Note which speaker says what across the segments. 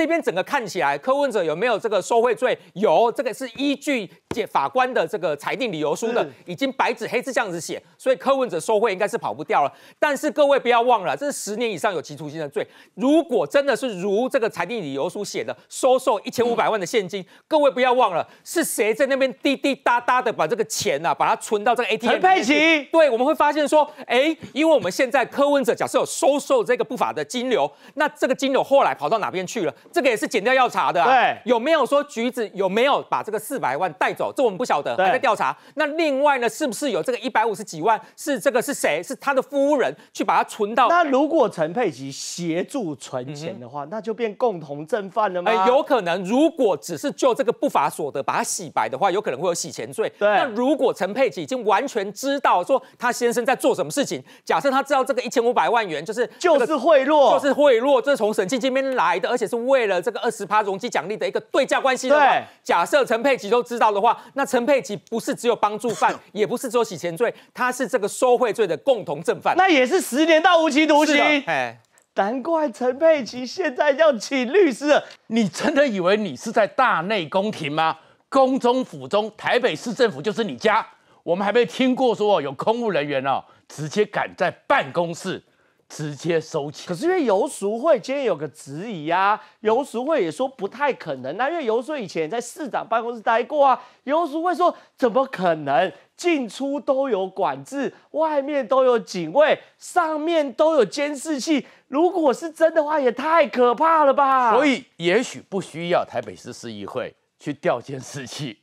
Speaker 1: 这边整个看起来，柯文哲有没有这个受贿罪？有，这个是依据法官的这个裁定理由书的，已经白纸黑字这样子写，所以柯文哲受贿应该是跑不掉了。但是各位不要忘了，这是十年以上有期徒刑的罪。如果真的是如这个裁定理由书写的，收受一千五百万的现金，各位不要忘了是谁在那边滴滴答答的把这个钱呐，把它存到这个 ATM。陈佩琪，对，我们会发现说，哎，因为我们现在柯文哲假设有收受这个不法的金流，那这个金流后来跑到哪边去了？这个也是减掉要查的，对，有没有说橘子有没有把这个四百万带走？这我们不晓得，还在调查。那另外呢，是不是有这个一百五十几万是这个是谁？是他的夫人去把他存到？那
Speaker 2: 如果陈佩琪协助存钱的话，那就变共同正犯了吗？有
Speaker 1: 可能，如果只是就这个不法所得把它洗白的话，有可能会有洗钱罪。对，那如果陈佩琪已经完全知道说他先生在做什么事情，假设他知道这个一千五百万元就是就是贿赂，就是贿赂，就是从沈庆金边来的，而且是为。为了这个二十趴容积奖励的一个对价关系的话，假设陈佩琪都知道的话，那陈佩琪不是只有帮助犯，也不是只有洗钱罪，他是这个受贿罪的共同正犯，那也是
Speaker 3: 十年到无期徒刑。哎，难怪陈佩琪现在要请律师了。你真的以为你是在大内宫廷吗？宫中府中，台北市政府就是你家。我们还没听过说有公务人员哦，直接赶在办公室。直接收钱，可
Speaker 2: 是因为游淑会今天有个质疑啊，游淑会也说不太可能啊，因为游说以前在市长办公室待过啊，游淑会说怎么可能进出都有管制，外面都有警卫，上面都有监视器，如果是真的话也太可怕了吧，所以
Speaker 3: 也许不需要台北市市议会去调监视器。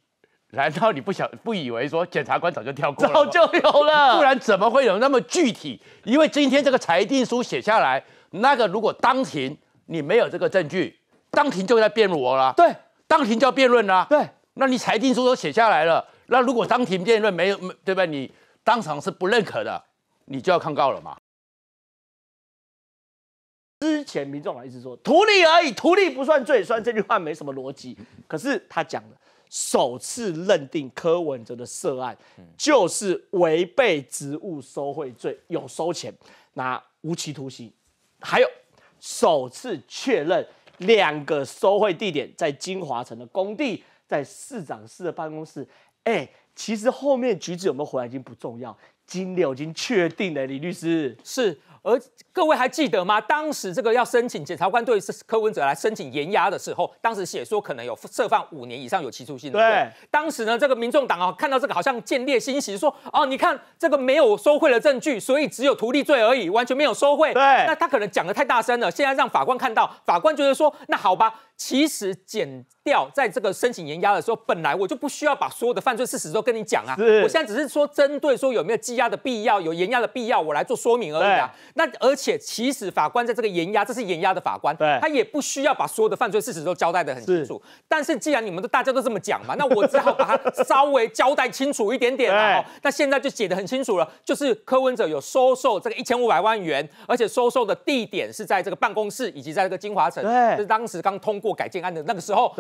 Speaker 3: 难道你不想不以为说检察官早就跳过了，早就有了，不然怎么会有那么具体？因为今天这个裁定书写下来，那个如果当庭你没有这个证据，当庭就在辩论了。对，当庭就要辩论了。对，那你裁定书都写下来了，那如果当庭辩论没有对吧？你当场是不认可的，你就要抗告了嘛。
Speaker 2: 之前民众党一直说
Speaker 3: 图利而已，图利不
Speaker 2: 算罪，虽然这句话没什么逻辑，可是他讲了首次认定柯文哲的涉案就是违背职务收贿罪，有收钱，拿无期徒刑，还有首次确认两个收贿地点在金华城的工地，在市长室的办公室。哎，
Speaker 1: 其实后面橘止有没有回来已经不重要。金额已经确定了，李律师是。而各位还记得吗？当时这个要申请检察官对柯文哲来申请延押的时候，当时写说可能有涉犯五年以上有期徒刑。对。当时呢，这个民众党啊，看到这个好像见猎心喜，说哦，你看这个没有收贿的证据，所以只有图利罪而已，完全没有收贿。对。那他可能讲的太大声了，现在让法官看到，法官觉得说，那好吧，其实减掉在这个申请延押的时候，本来我就不需要把所有的犯罪事实都跟你讲啊。我现在只是说，针对说有没有记。压的必要有严压的必要，我来做说明而已啊。那而且其实法官在这个严压，这是严压的法官，他也不需要把所有的犯罪事实都交代的很清楚。但是既然你们都大家都这么讲嘛，那我只好把它稍微交代清楚一点点哦。那现在就写的很清楚了，就是柯文哲有收受这个一千五百万元，而且收受的地点是在这个办公室，以及在这个金华城，就是当时刚通过改建案的那个时候，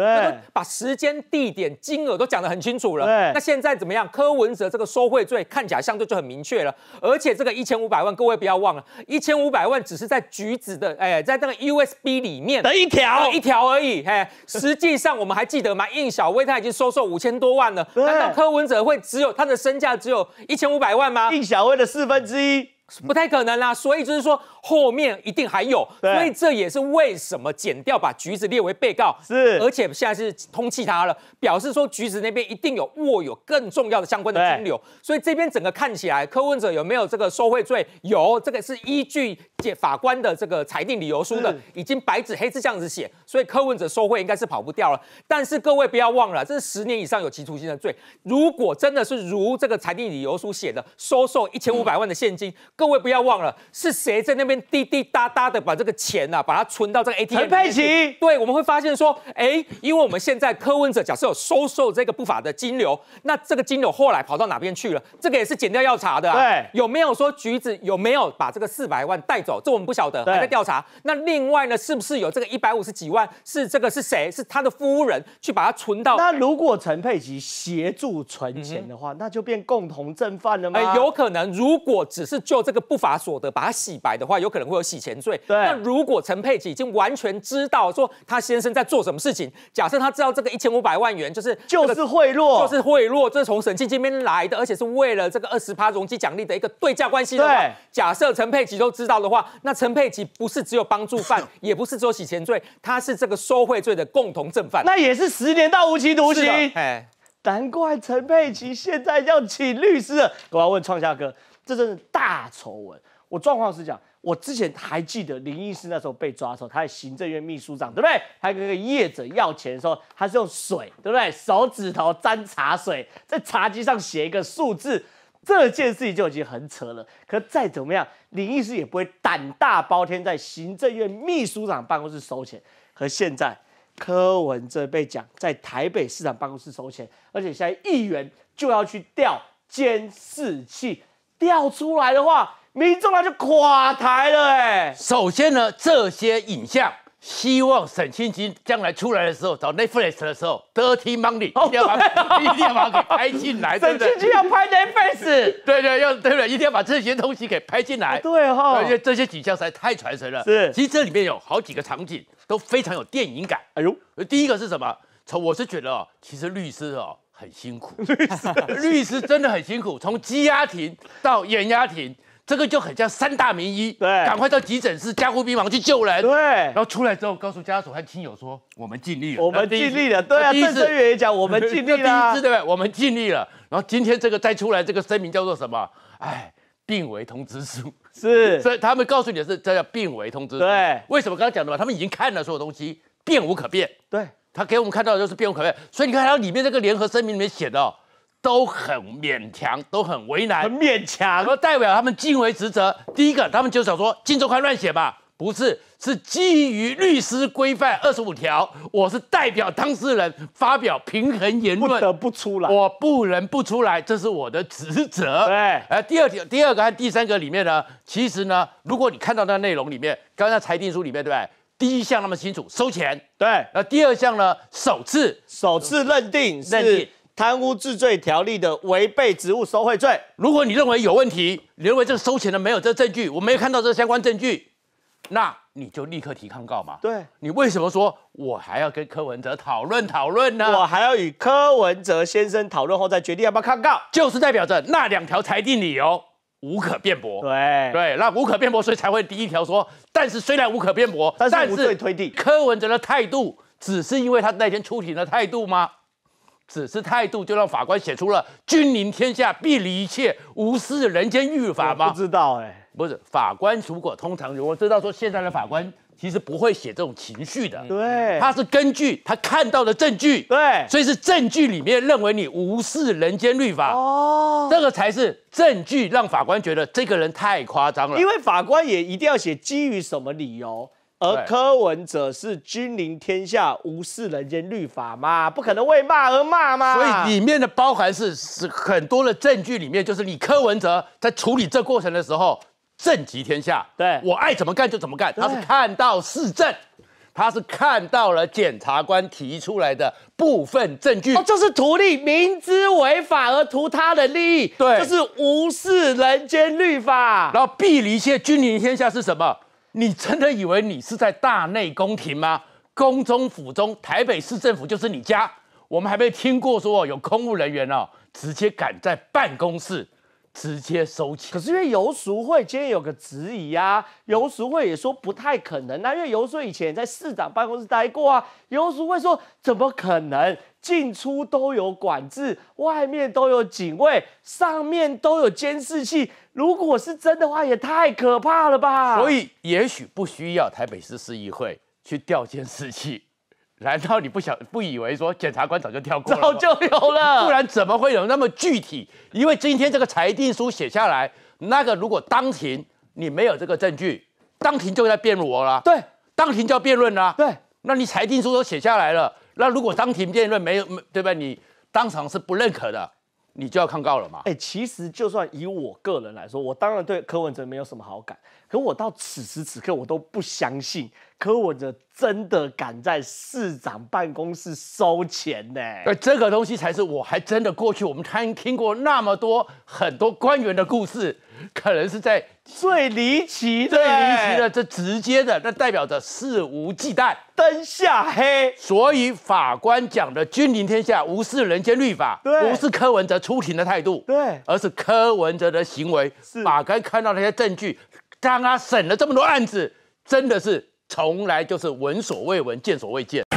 Speaker 1: 把时间、地点、金额都讲得很清楚了。那现在怎么样？柯文哲这个受贿罪看起来相对就很。明确了，而且这个一千五百万，各位不要忘了，一千五百万只是在橘子的哎，在那个 USB 里面的一条一条而已。哎，实际上我们还记得吗？印小薇他已经收受五千多万了，难道柯文哲会只有他的身价只有一千五百万吗？印小薇的四分之一。不太可能啦，所以就是说后面一定还有，所以这也是为什么减掉把橘子列为被告，是，而且现在是通缉他了，表示说橘子那边一定有握有更重要的相关的金流，所以这边整个看起来柯文哲有没有这个受贿罪，有，这个是依据检法官的这个裁定理由书的，已经白纸黑字这样子写，所以柯文哲受贿应该是跑不掉了，但是各位不要忘了，这是十年以上有期徒刑的罪，如果真的是如这个裁定理由书写的收受一千五百万的现金。各位不要忘了，是谁在那边滴滴答答的把这个钱呐，把它存到这个 ATM？陈佩琪。对，我们会发现说，哎，因为我们现在科问哲假设有收受这个不法的金流，那这个金流后来跑到哪边去了？这个也是减掉要查的。对。有没有说橘子有没有把这个四百万带走？这我们不晓得，还在调查。那另外呢，是不是有这个一百五十几万是这个是谁？是他的夫人去把它存到？那如果陈佩琪协助存钱的
Speaker 2: 话，那就变共同正犯了吗？有
Speaker 1: 可能。如果只是就这个不法所得把它洗白的话，有可能会有洗钱罪。对。那如果陈佩琪已经完全知道说他先生在做什么事情，假设他知道这个一千五百万元就是就是贿赂，就是贿赂，就是从沈庆这边来的，而且是为了这个二十趴容积奖励的一个对价关系。對假设陈佩琪都知道的话，那陈佩琪不是只有帮助犯，也不是只有洗钱罪，他是这个受贿罪的共同正犯。那也是十年到无期徒刑。哎，
Speaker 2: 难怪陈佩琪现在要请律师。我要问创下哥。这真是大丑闻！我状况是讲，我之前还记得林医师那时候被抓的时候，他是行政院秘书长，对不对？他跟业者要钱的时候，他是用水，对不对？手指头沾茶水，在茶几上写一个数字，这件事情就已经很扯了。可再怎么样，林医师也不会胆大包天在行政院秘书长办公室收钱。可现在柯文哲被讲在台北市长办公室收钱，而且现在议员就要去调监视器。调出来的话，民众他就垮
Speaker 3: 台了哎。首先呢，这些影像，希望沈清清将来出来的时候，找 Netflix 的时候，dirty money，一定要 一定要把它给拍进来，对不对？沈清清要拍 Netflix，对对，要对不对？一定要把这些东西给拍进来，对哈。而且这些景象实在太传神了，是。其实这里面有好几个场景都非常有电影感。哎呦，第一个是什么？我是觉得，其实律师哦。很辛苦，律师真的很辛苦，从鸡鸭庭到延压庭，这个就很像三大名医，对，赶快到急诊室、加护病房去救人，对。然后出来之后，告诉家属和亲友说，我们尽力了，我们尽力了。对啊，郑生也讲，我们尽力了，第一次对不对？我们尽力了。然后今天这个再出来这个声明叫做什么？哎，病危通知书。是，所以他们告诉你的是，这叫病危通知书。对，为什么刚刚讲的嘛？他们已经看了所有东西，变无可变。对。他给我们看到的就是辩护口白，所以你看他里面这个联合声明里面写的都很勉强，都很为难，很勉强。然代表他们尽为职责，第一个他们就想说，尽都快乱写吧，不是，是基于律师规范二十五条，我是代表当事人发表平衡言论，不得不出来，我不能不出来，这是我的职责。对，而第二条、第二个和第三个里面呢，其实呢，如果你看到那内容里面，刚才裁定书里面，对不对？第一项那么清楚，收钱。对，那第二项呢？首次首次认定是贪污治罪条例的违背职务收贿罪。如果你认为有问题，你认为这个收钱的没有这证据，我没有看到这相关证据，那你就立刻提抗告嘛。对，你为什么说我还要跟柯文哲讨论讨论呢？我还要与柯文哲先生讨论后再决定要不要抗告，就是代表着那两条裁定理由。无可辩驳，对对，那无可辩驳，所以才会第一条说。但是虽然无可辩驳，但是推定柯文哲的态度，只是因为他那天出庭的态度吗？只是态度就让法官写出了君临天下必离一切，无视人间律法吗？不知道哎，不是法官，如果通常如果知道说现在的法官。其实不会写这种情绪的，对，他是根据他看到的证据，对，所以是证据里面认为你无视人间律法，哦，这个才是证据让法官觉得这个人太夸张了，因为法
Speaker 2: 官也一定要写基于什么理由，而柯文哲是君临天下无视人间律法嘛，不可能为骂而骂嘛，所以
Speaker 3: 里面的包含是是很多的证据里面，就是你柯文哲在处理这过程的时候。政及天下，对我爱怎么干就怎么干。他是看到市政，他是看到了检察官提出来的部分证据，就是图利明知违法而图他的利益，对，就是无视人间律法。然后，弊离切，君临天下是什么？你真的以为你是在大内宫廷吗？宫中府中，台北市政府就是你家。我们还没听过说有公务人员哦，直接赶在办公室。直接收钱，
Speaker 2: 可是因为游淑会今天有个质疑啊，游淑会也说不太可能啊，因为游说以前在市长办公室待过啊，游淑会说怎么可能进出都有管制，外面都有警卫，上面都有监视器，如果是真的话也太可怕
Speaker 1: 了吧，所以
Speaker 3: 也许不需要台北市市议会去调监视器。难道你不想不以为说检察官早就跳过，早就有了，不然怎么会有那么具体？因为今天这个裁定书写下来，那个如果当庭你没有这个证据，当庭就在辩论了。对，当庭就要辩论啦。对，那你裁定书都写下来了，那如果当庭辩论没有对吧？你当场是不认可的，你就要抗告了嘛。
Speaker 2: 哎，其实就算以我个人来说，我当然对柯文哲没有什么好感，可我到此时此刻我都不相信。柯文哲真的敢在市
Speaker 3: 长办公室收钱呢？而这个东西才是我还真的过去，我们看听过那么多很多官员的故事，可能是在最离奇、最离奇的、最直接的，那代表着肆无忌惮、灯下黑。所以法官讲的“君临天下，无视人间律法”，不是柯文哲出庭的态度，对，而是柯文哲的行为。法官看到那些证据，当他审了这么多案子，真的是。从来就是闻所未闻，见所未见。